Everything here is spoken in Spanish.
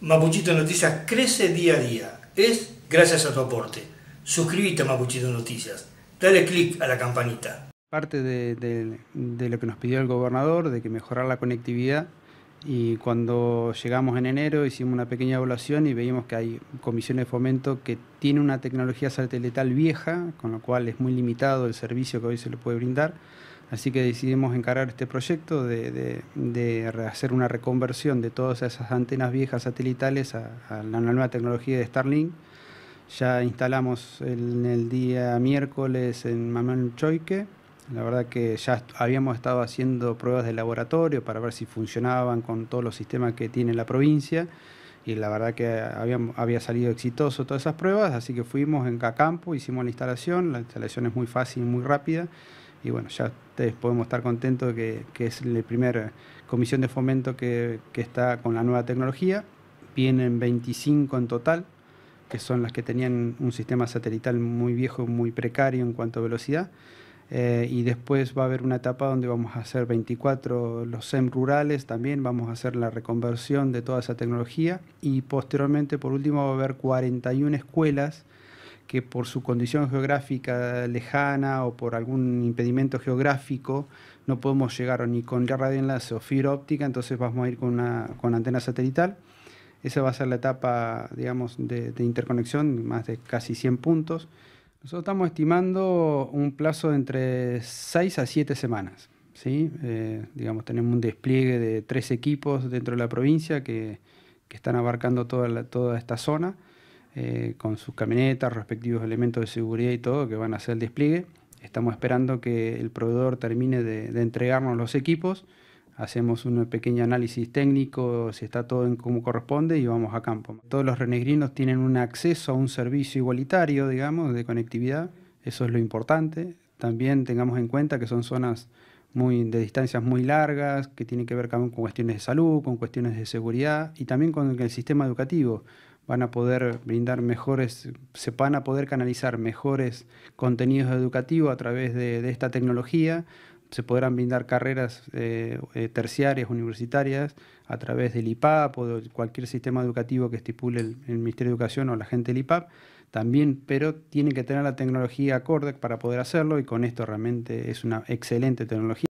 Mapuchito Noticias crece día a día. Es gracias a tu aporte. Suscríbete a Mapuchito Noticias. Dale click a la campanita. Parte de, lo que nos pidió el gobernador, de que mejorar la conectividad. Y cuando llegamos en enero hicimos una pequeña evaluación y veíamos que hay comisiones de fomento que tiene una tecnología satelital vieja, con lo cual es muy limitado el servicio que hoy se le puede brindar Así que decidimos encarar este proyecto de, hacer una reconversión de todas esas antenas viejas satelitales a, la nueva tecnología de Starlink. Ya instalamos el, día miércoles en Manuel Choique. La verdad que ya habíamos estado haciendo pruebas de laboratorio para ver si funcionaban con todos los sistemas que tiene la provincia y la verdad que había, salido exitoso todas esas pruebas, así que fuimos en Cacampo, hicimos la instalación, la instalación es muy fácil, y muy rápida y bueno, ya ustedes podemos estar contentos de que, que es la primera comisión de fomento que, que, está con la nueva tecnología. Vienen 25 en total, que son las que tenían un sistema satelital muy viejo, muy precario en cuanto a velocidad. Eh, y después va a haber una etapa donde vamos a hacer 24 los SEM rurales también, vamos a hacer la reconversión de toda esa tecnología y posteriormente, por último, va a haber 41 escuelas que por su condición geográfica lejana o por algún impedimento geográfico no podemos llegar ni con la radioenlace o fibra óptica, entonces vamos a ir con, una, con antena satelital. Esa va a ser la etapa, digamos, de, interconexión, más de casi 100 puntos. Nosotros estamos estimando un plazo de entre 6 a 7 semanas. ¿sí? Eh, digamos, tenemos un despliegue de tres equipos dentro de la provincia que, que están abarcando toda, toda esta zona. Eh, con sus camionetas, respectivos elementos de seguridad y todo que van a hacer el despliegue. Estamos esperando que el proveedor termine de, entregarnos los equipos, hacemos un pequeño análisis técnico, si está todo en como corresponde y vamos a campo. Todos los renegrinos tienen un acceso a un servicio igualitario, digamos, de conectividad, eso es lo importante. También tengamos en cuenta que son zonas muy, de distancias muy largas, que tienen que ver con cuestiones de salud, con cuestiones de seguridad y también con el sistema educativo van a poder brindar mejores, se van a poder canalizar mejores contenidos educativos a través de, esta tecnología, se podrán brindar carreras eh, eh, terciarias, universitarias, a través del IPAP o de cualquier sistema educativo que estipule el, Ministerio de Educación o la gente del IPAP, también, pero tienen que tener la tecnología acorde para poder hacerlo y con esto realmente es una excelente tecnología.